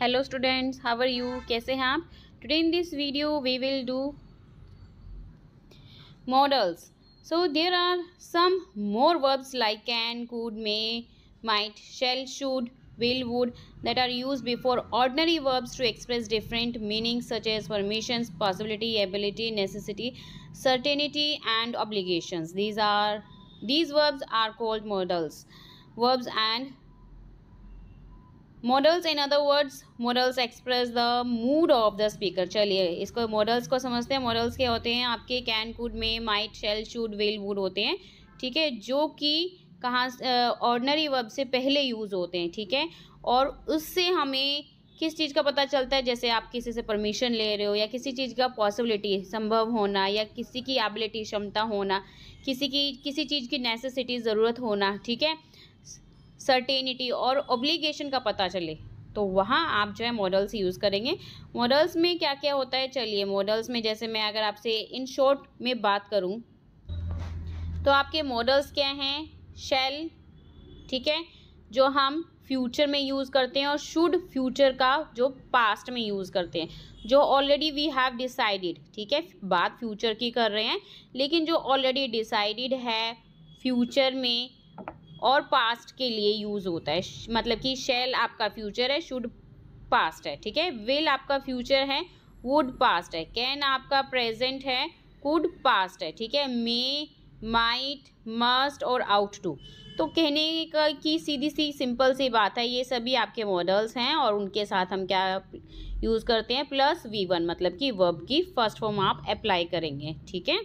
hello students how are you kaise hain aap today in this video we will do models. so there are some more verbs like can could may might shall should will would that are used before ordinary verbs to express different meanings such as permissions possibility ability necessity certainty and obligations these are these verbs are called modals verbs and modals in other words modals express the mood of the speaker चलिए इसको models को समझते हैं models क्या होते हैं आपके can could में might shall should will would होते हैं ठीक है जो कि कहाँ ऑर्डनरी वर्ब से पहले यूज़ होते हैं ठीक है और उससे हमें किस चीज़ का पता चलता है जैसे आप किसी से परमिशन ले रहे हो या किसी चीज़ का पॉसिबिलिटी संभव होना या किसी की एबिलिटी क्षमता होना किसी की किसी चीज़ की नेसेसिटी ज़रूरत होना ठीक है सर्टेनिटी और ऑब्लिगेशन का पता चले तो वहाँ आप जो है मॉडल्स यूज़ करेंगे मॉडल्स में क्या क्या होता है चलिए मॉडल्स में जैसे मैं अगर आपसे इन शॉर्ट में बात करूँ तो आपके मॉडल्स क्या हैं शेल ठीक है जो हम फ्यूचर में यूज़ करते हैं और शुड फ्यूचर का जो पास्ट में यूज़ करते हैं जो ऑलरेडी वी हैव डिसाइडेड ठीक है बात फ्यूचर की कर रहे हैं लेकिन जो ऑलरेडी डिसाइडेड है फ्यूचर में और पास्ट के लिए यूज़ होता है मतलब कि शेल आपका फ्यूचर है शुड पास्ट है ठीक है विल आपका फ्यूचर है वुड पास्ट है कैन आपका प्रेजेंट है कुड पास्ट है ठीक है मे माइट मस्ट और आउट टू तो कहने का की सीधी सी सिंपल सी बात है ये सभी आपके मॉडल्स हैं और उनके साथ हम क्या यूज़ करते हैं प्लस वी वन मतलब कि वर्ब की फर्स्ट फॉर्म आप अप्लाई करेंगे ठीक है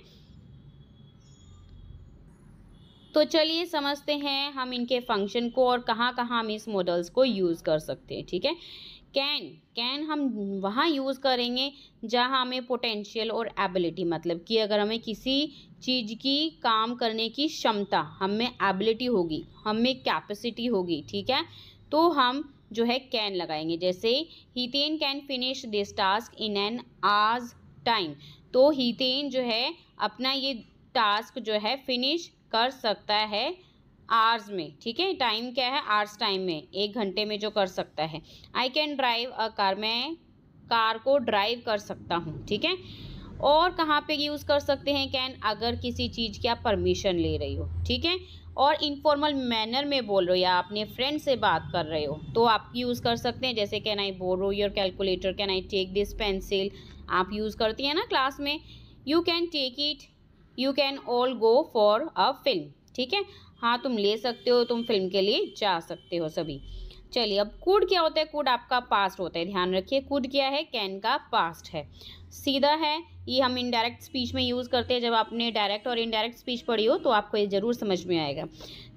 तो चलिए समझते हैं हम इनके फंक्शन को और कहाँ कहाँ हम इस मॉडल्स को यूज़ कर सकते हैं ठीक है कैन कैन हम वहाँ यूज़ करेंगे जहाँ हमें पोटेंशियल और एबिलिटी मतलब कि अगर हमें किसी चीज़ की काम करने की क्षमता हम में एबिलिटी होगी हम में कैपेसिटी होगी ठीक है तो हम जो है कैन लगाएंगे जैसे Hiten can finish this task in an आज टाइम तो हितेन जो है अपना ये टास्क जो है फिनिश कर सकता है आर्स में ठीक है टाइम क्या है आर्स टाइम में एक घंटे में जो कर सकता है I can drive a car मैं कार को ड्राइव कर सकता हूँ ठीक है और कहाँ पे यूज़ कर सकते हैं कैन अगर किसी चीज़ की आप परमिशन ले रही हो ठीक है और इनफॉर्मल मैनर में बोल रहे हो या अपने फ्रेंड से बात कर रहे हो तो आप यूज़ कर सकते हैं जैसे can I borrow your calculator can I take this pencil आप यूज़ करती हैं ना क्लास में you can take it you can all go for a film ठीक है हाँ तुम ले सकते हो तुम फिल्म के लिए जा सकते हो सभी चलिए अब कुड क्या होता है कुड आपका पास्ट होता है ध्यान रखिए कुड क्या है कैन का पास्ट है सीधा है ये हम इनडायरेक्ट स्पीच में यूज़ करते हैं जब आपने डायरेक्ट और इनडायरेक्ट स्पीच पढ़ी हो तो आपको ये ज़रूर समझ में आएगा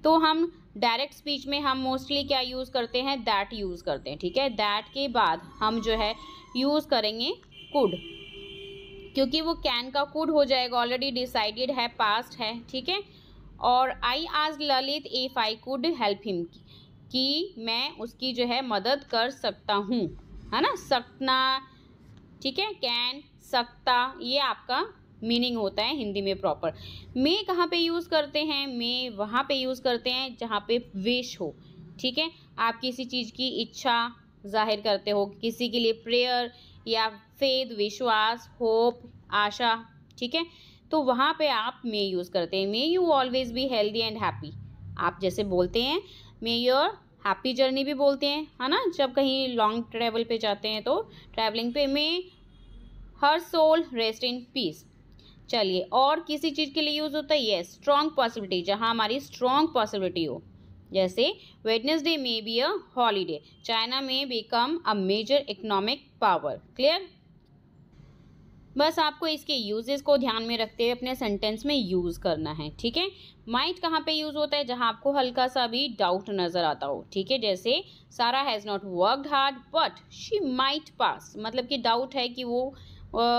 तो हम डायरेक्ट स्पीच में हम मोस्टली क्या यूज़ करते हैं दैट यूज़ करते हैं ठीक है दैट के बाद हम जो है यूज़ करेंगे कुड क्योंकि वो कैन का कूड हो जाएगा ऑलरेडी डिसाइडेड है पास्ट है ठीक है और I ask Lalit if I could help him कि मैं उसकी जो है मदद कर सकता हूँ है ना सकना ठीक है कैन सकता ये आपका मीनिंग होता है हिंदी में प्रॉपर मे कहाँ पे यूज़ करते हैं मे वहाँ पे यूज़ करते हैं जहाँ पे विश हो ठीक है आप किसी चीज़ की इच्छा जाहिर करते हो किसी के लिए प्रेयर या फेद विश्वास होप आशा ठीक है तो वहाँ पे आप मे यूज़ करते हैं may you always be healthy and happy आप जैसे बोलते हैं मे योर हैप्पी जर्नी भी बोलते हैं है ना जब कहीं लॉन्ग ट्रैवल पे जाते हैं तो ट्रैवलिंग पे may her soul rest in peace चलिए और किसी चीज़ के लिए यूज़ होता है ये स्ट्रॉन्ग पॉसिबिलिटी जहाँ हमारी स्ट्रॉन्ग पॉसिबिलिटी हो जैसे Wednesday may be a holiday China may become a major economic power clear बस आपको इसके यूजेस को ध्यान में रखते हुए अपने सेंटेंस में यूज़ करना है ठीक है माइट कहाँ पे यूज़ होता है जहाँ आपको हल्का सा भी डाउट नज़र आता हो ठीक है जैसे Sarah has not worked hard but she might pass मतलब कि डाउट है कि वो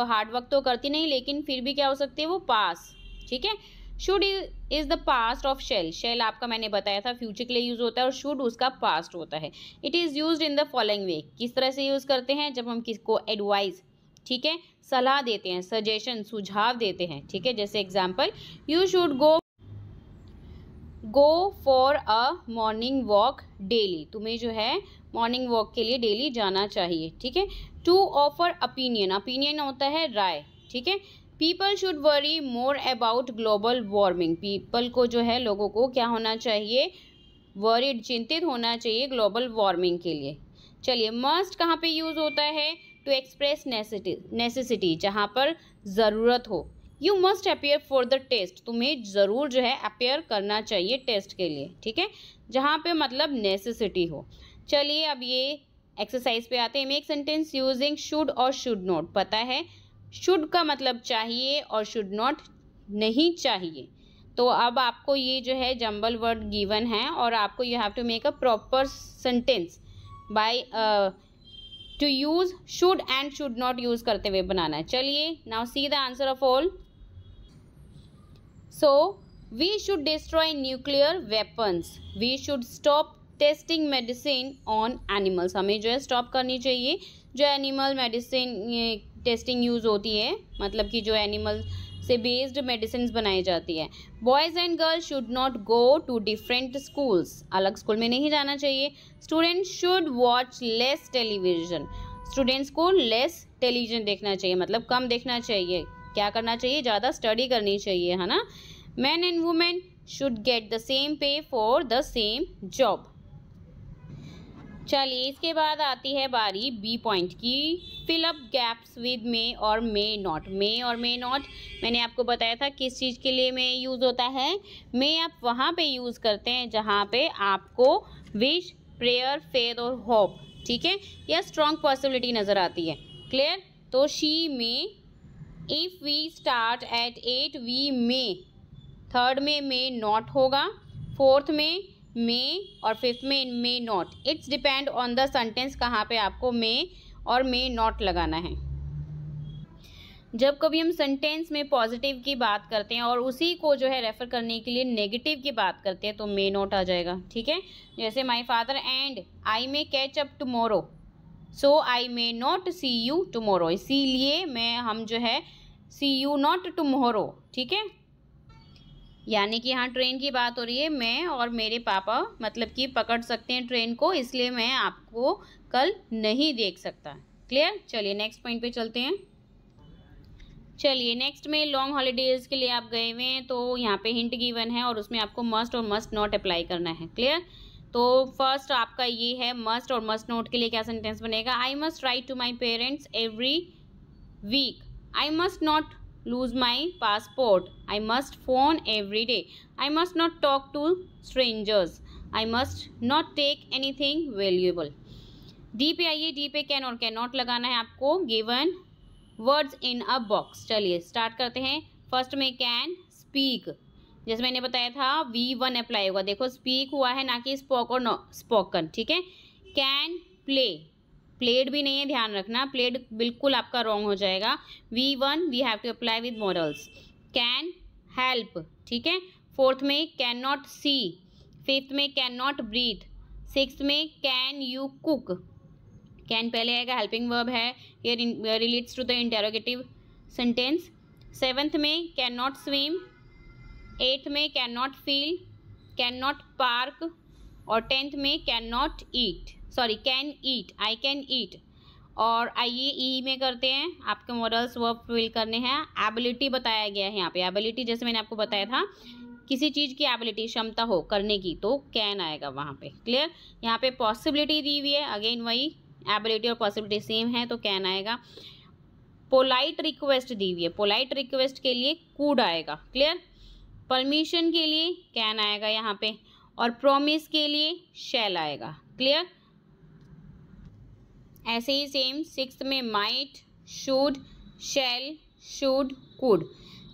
हार्ड वर्क तो करती नहीं लेकिन फिर भी क्या हो सकती है वो पास ठीक है should is the past of shall shall आपका मैंने बताया था फ्यूचर के लिए यूज़ होता है और शुड उसका पास्ट होता है it is use in the following way किस तरह से यूज़ करते हैं जब हम किसको एडवाइज़ ठीक है सलाह देते हैं सजेशन सुझाव देते हैं ठीक है जैसे example you should go go for a morning walk daily तुम्हें जो है मॉर्निंग वॉक के लिए डेली जाना चाहिए ठीक है टू ऑफर अपीनियन ओपिनियन होता है राय ठीक है people should worry more about global warming people को जो है लोगों को क्या होना चाहिए वरीड चिंतित होना चाहिए ग्लोबल वार्मिंग के लिए चलिए मस्ट कहाँ पे यूज़ होता है टू एक्सप्रेस नेसेसिटी जहाँ पर ज़रूरत हो you must appear for the test तुम्हें ज़रूर जो है अपेयर करना चाहिए टेस्ट के लिए ठीक है जहाँ पे मतलब नेसेसिटी हो चलिए अब ये एक्सरसाइज पे आते हैं मेक सेंटेंस यूजिंग शुड और शुड नॉट पता है शुड का मतलब चाहिए और शुड नॉट नहीं चाहिए तो अब आपको ये जो है जंबल वर्ड गिवन है और आपको you have to make a proper sentence by to use should and should not use करते हुए बनाना है चलिए now see the answer of all so we should destroy nuclear weapons we should stop testing medicine on animals हमें जो है stop करनी चाहिए जो एनिमल मेडिसिन टेस्टिंग यूज़ होती है मतलब कि जो एनिमल से बेस्ड मेडिसिन बनाई जाती है boys and girls should not go to different schools अलग स्कूल में नहीं जाना चाहिए students should watch less television students को लेस टेलीविज़न देखना चाहिए मतलब कम देखना चाहिए क्या करना चाहिए ज़्यादा स्टडी करनी चाहिए है ना man and women should get the same pay for the same job चलिए इसके बाद आती है बारी बी पॉइंट की फिलअप गैप्स विद मे और मे नॉट मे और मे नॉट मैंने आपको बताया था किस चीज़ के लिए मे यूज़ होता है मे आप वहाँ पे यूज़ करते हैं जहाँ पे आपको विश प्रेयर फेथ और होप ठीक है या स्ट्रॉन्ग पॉसिबिलिटी नज़र आती है क्लियर तो she may if we start at at we may third में मे नॉट होगा फोर्थ में मे और फिफ्थ में in may not it's depend on the sentence कहाँ पे आपको मे और मे नॉट लगाना है जब कभी हम सेंटेंस में पॉजिटिव की बात करते हैं और उसी को जो है रेफ़र करने के लिए नेगेटिव की बात करते हैं तो मे नॉट आ जाएगा ठीक है जैसे my father and I may catch up tomorrow so I may not see you tomorrow इसीलिए मैं हम जो है सी यू नॉट टमोरो ठीक है यानी कि यहाँ ट्रेन की बात हो रही है मैं और मेरे पापा मतलब कि पकड़ सकते हैं ट्रेन को इसलिए मैं आपको कल नहीं देख सकता क्लियर चलिए नेक्स्ट पॉइंट पे चलते हैं चलिए नेक्स्ट में लॉन्ग हॉलीडेज के लिए आप गए हुए हैं तो यहाँ पे हिंट गिवन है और उसमें आपको मस्ट और मस्ट नॉट अप्लाई करना है क्लियर तो फर्स्ट आपका ये है मस्ट और मस्ट नॉट के लिए क्या सेंटेंस बनेगा I must write to my parents every week I must not lose my passport. I must phone every day. I must not talk to strangers. I must not take anything valuable. D पे आइए D पे can और can not लगाना है आपको given words in a box चलिए start करते हैं फर्स्ट में कैन स्पीक जैसे मैंने बताया था वी वन अप्लाई होगा देखो स्पीक हुआ है ना कि स्पोक और नो स्पोकन ठीक है कैन प्ले प्लेड भी नहीं है ध्यान रखना प्लेड बिल्कुल आपका रॉन्ग हो जाएगा we one we have to apply with modals can help ठीक है फोर्थ में कैन नॉट सी फिफ्थ में कैन नॉट ब्रीथ सिक्स में कैन यू कुक कैन पहले आएगा हेल्पिंग वर्ब है ये relates to the interrogative sentence seventh में कैन नॉट स्विम एट्थ में can not feel can not park और टेंथ में can not eat sorry can eat I can eat और आइए ई e में करते हैं आपके मॉडल्स वर्ब फिल करने हैं एबिलिटी बताया गया है यहाँ पे एबिलिटी जैसे मैंने आपको बताया था किसी चीज़ की एबिलिटी क्षमता हो करने की तो कैन आएगा वहाँ पे क्लियर यहाँ पे पॉसिबिलिटी दी हुई है अगेन वही एबिलिटी और पॉसिबिलिटी सेम है तो कैन आएगा पोलाइट रिक्वेस्ट दी हुई है पोलाइट रिक्वेस्ट के लिए कूड आएगा क्लियर परमिशन के लिए कैन आएगा यहाँ पे और प्रोमिस के लिए शैल आएगा क्लियर ऐसे ही सेम सिक्स में might should shall should could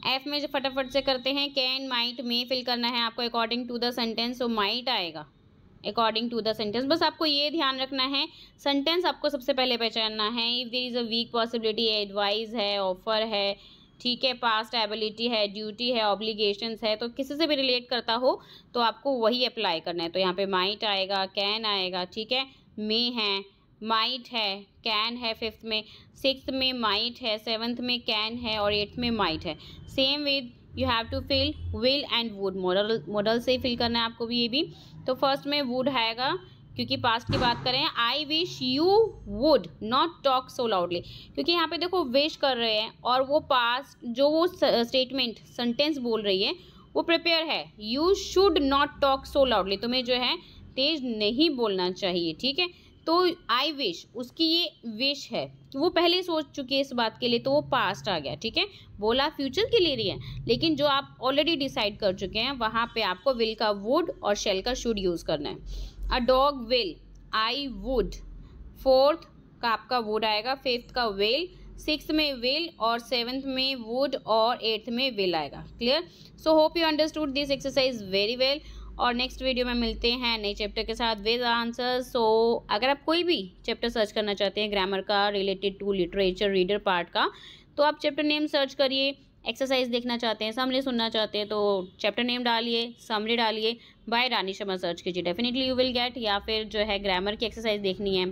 F में जो फटाफट से करते हैं कैन माइट मे फिल करना है आपको अकॉर्डिंग टू द सेंटेंस वो माइट आएगा अकॉर्डिंग टू द सेंटेंस बस आपको ये ध्यान रखना है सेंटेंस आपको सबसे पहले पहचानना है if there is a weak possibility है एडवाइस है ऑफर है ठीक है पास्ट एबिलिटी है ड्यूटी है ऑब्लीगेशन है तो किसी से भी रिलेट करता हो तो आपको वही अप्लाई करना है तो यहाँ पे माइट आएगा कैन आएगा ठीक है मे है माइट है कैन है फिफ्थ में सिक्स में माइट है सेवन्थ में कैन है और एट्थ में माइट है same with you have to fill will and would modal modal से फिल करना है आपको भी ये भी तो फर्स्ट में वुड आएगा क्योंकि पास्ट की बात करें I wish you would not talk so loudly क्योंकि यहाँ पे देखो विश कर रहे हैं और वो पास्ट जो वो स्टेटमेंट सेंटेंस बोल रही है वो प्रिपेयर है you should not talk so loudly तुम्हें जो है तेज नहीं बोलना चाहिए ठीक है तो आई विश उसकी ये विश है वो पहले सोच चुकी है इस बात के लिए तो वो पास्ट आ गया ठीक है बोला फ्यूचर के लिए रही है लेकिन जो आप ऑलरेडी डिसाइड कर चुके हैं वहाँ पे आपको विल का वुड और शेल का शुड यूज़ करना है a dog will I would fourth का आपका वुड आएगा फिफ्थ का वेल सिक्स में विल और सेवन्थ में वुड और एट्थ में विल आएगा clear so hope you understood this exercise very well और नेक्स्ट वीडियो में मिलते हैं नए चैप्टर के साथ विद आंसर सो अगर आप कोई भी चैप्टर सर्च करना चाहते हैं ग्रामर का related to literature reader part का तो आप चैप्टर नेम सर्च करिए एक्सरसाइज देखना चाहते हैं समरी सुनना चाहते हैं तो चैप्टर नेम डालिए समरी डालिए बाय रानी शर्मा सर्च कीजिए डेफिनेटली यू विल गेट या फिर जो है ग्रामर की एक्सरसाइज देखनी है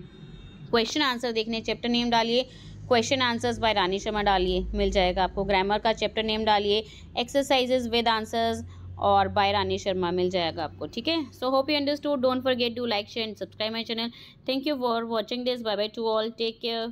क्वेश्चन आंसर देखने चैप्टर नेम डालिए question answers by Rani Sharma डालिए मिल जाएगा आपको ग्रामर का चैप्टर नेम डालिए एक्सरसाइजेज विद आंसर्स और बाय रानी शर्मा मिल जाएगा आपको ठीक है so hope you understood don't forget to like share and subscribe my channel thank you for watching this bye bye to all take care